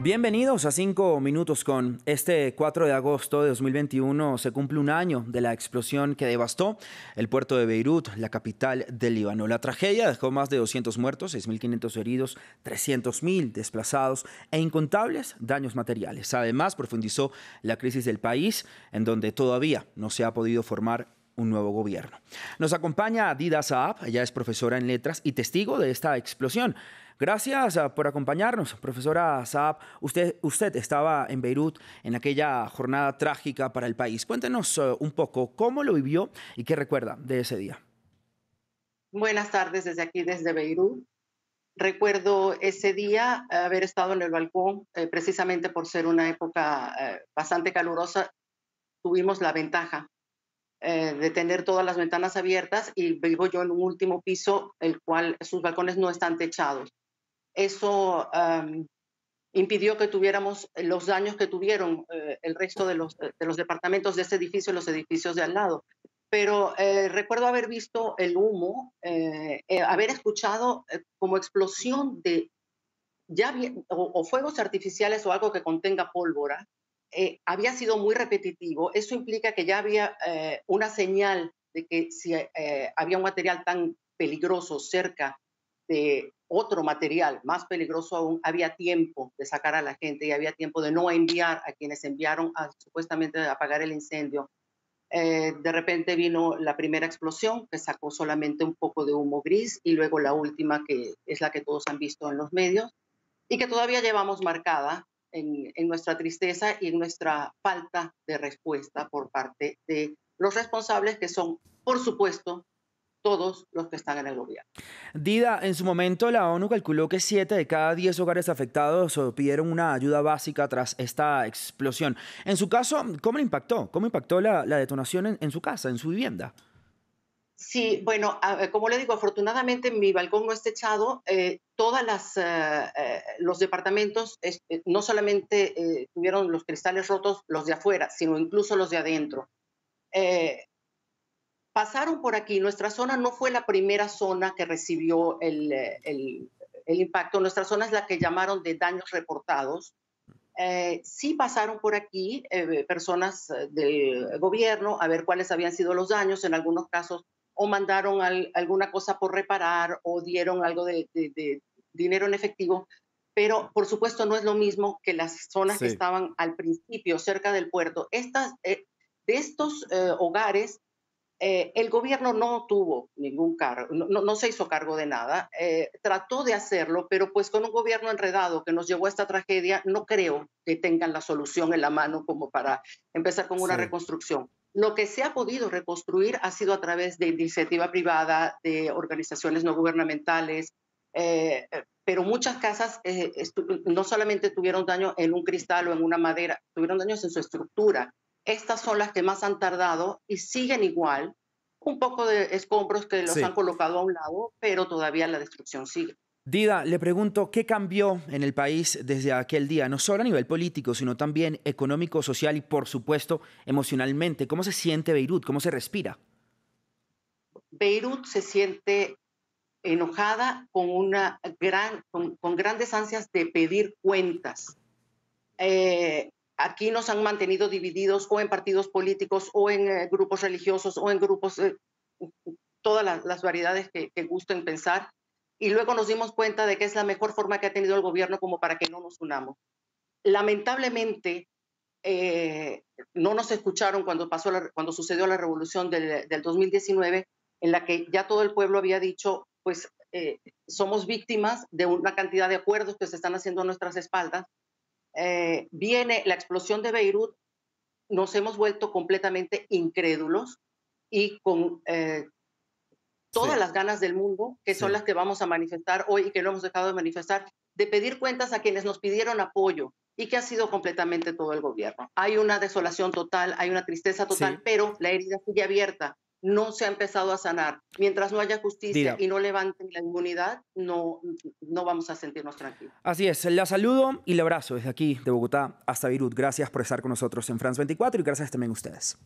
Bienvenidos a 5 Minutos con. Este 4 de agosto de 2021 se cumple un año de la explosión que devastó el puerto de Beirut, la capital del Líbano. La tragedia dejó más de 200 muertos, 6.500 heridos, 300.000 desplazados e incontables daños materiales. Además, profundizó la crisis del país, en donde todavía no se ha podido formar un nuevo gobierno. Nos acompaña Dida Saab, ella es profesora en letras y testigo de esta explosión. Gracias ah, por acompañarnos, profesora Saab. Usted, usted estaba en Beirut en aquella jornada trágica para el país. Cuéntenos ah, un poco cómo lo vivió y qué recuerda de ese día. Buenas tardes desde aquí, desde Beirut. Recuerdo ese día eh, haber estado en el balcón, eh, precisamente por ser una época eh, bastante calurosa, tuvimos la ventaja eh, de tener todas las ventanas abiertas y vivo yo en un último piso, el cual sus balcones no están techados. Eso impidió que tuviéramos los daños que tuvieron eh, el resto de los, departamentos de este edificio y los edificios de al lado. Pero eh, recuerdo haber visto el humo, haber escuchado como explosión de ya o fuegos artificiales o algo que contenga pólvora eh, había sido muy repetitivo, eso implica que ya había eh, una señal de que si eh, había un material tan peligroso cerca de otro material más peligroso aún, había tiempo de sacar a la gente y había tiempo de no enviar a quienes enviaron a, supuestamente apagar el incendio. de repente vino la primera explosión que sacó solamente un poco de humo gris y luego la última que es la que todos han visto en los medios y que todavía llevamos marcada en, nuestra tristeza y en nuestra falta de respuesta por parte de los responsables, que son, por supuesto, todos los que están en el gobierno. Dida, en su momento la ONU calculó que siete de cada 10 hogares afectados pidieron una ayuda básica tras esta explosión. En su caso, ¿cómo le impactó? ¿Cómo impactó la, detonación en, su casa, en su vivienda? Sí, bueno, eh, como le digo, afortunadamente mi balcón no está echado. Eh, todas las eh, eh, los departamentos no solamente tuvieron los cristales rotos los de afuera, sino incluso los de adentro. pasaron por aquí. Nuestra zona no fue la primera zona que recibió el, impacto. Nuestra zona es la que llamaron de daños reportados. sí pasaron por aquí personas del gobierno a ver cuáles habían sido los daños. En algunos casos o mandaron alguna cosa por reparar o dieron algo de, dinero en efectivo, pero por supuesto no es lo mismo que las zonas que estaban al principio cerca del puerto. Estas, eh, de estos eh, hogares, eh, el gobierno no tuvo ningún cargo, no, se hizo cargo de nada, trató de hacerlo, pero pues con un gobierno enredado que nos llevó a esta tragedia, no creo que tengan la solución en la mano como para empezar con una reconstrucción. Lo que se ha podido reconstruir ha sido a través de iniciativa privada, de organizaciones no gubernamentales, eh, eh, pero muchas casas eh, no solamente tuvieron daño en un cristal o en una madera, tuvieron daños en su estructura. Estas son las que más han tardado y siguen igual, un poco de escombros que los han colocado a un lado, pero todavía la destrucción sigue. Dida, le pregunto, ¿qué cambió en el país desde aquel día? No solo a nivel político, sino también económico, social y, por supuesto, emocionalmente. ¿Cómo se siente Beirut? ¿Cómo se respira? Beirut se siente enojada con, una gran, con, grandes ansias de pedir cuentas. Eh, aquí nos han mantenido divididos o en partidos políticos o en eh, grupos religiosos o en grupos, eh, todas las, variedades que, que gusten pensar y luego nos dimos cuenta de que es la mejor forma que ha tenido el gobierno como para que no nos unamos. Lamentablemente, eh, no nos escucharon cuando, pasó cuando sucedió la revolución del, del, 2019, en la que ya todo el pueblo había dicho, pues eh, somos víctimas de una cantidad de acuerdos que se están haciendo a nuestras espaldas. Eh, viene la explosión de Beirut, nos hemos vuelto completamente incrédulos y con todas las ganas del mundo, que son las que vamos a manifestar hoy y que no hemos dejado de manifestar, de pedir cuentas a quienes nos pidieron apoyo y que ha sido completamente todo el gobierno. Hay una desolación total, hay una tristeza total, pero la herida sigue abierta, no se ha empezado a sanar. Mientras no haya justicia y no levanten la inmunidad, no, no vamos a sentirnos tranquilos. Así es, la saludo y le abrazo desde aquí, de Bogotá hasta Virut. Gracias por estar con nosotros en France 24 y gracias también a ustedes.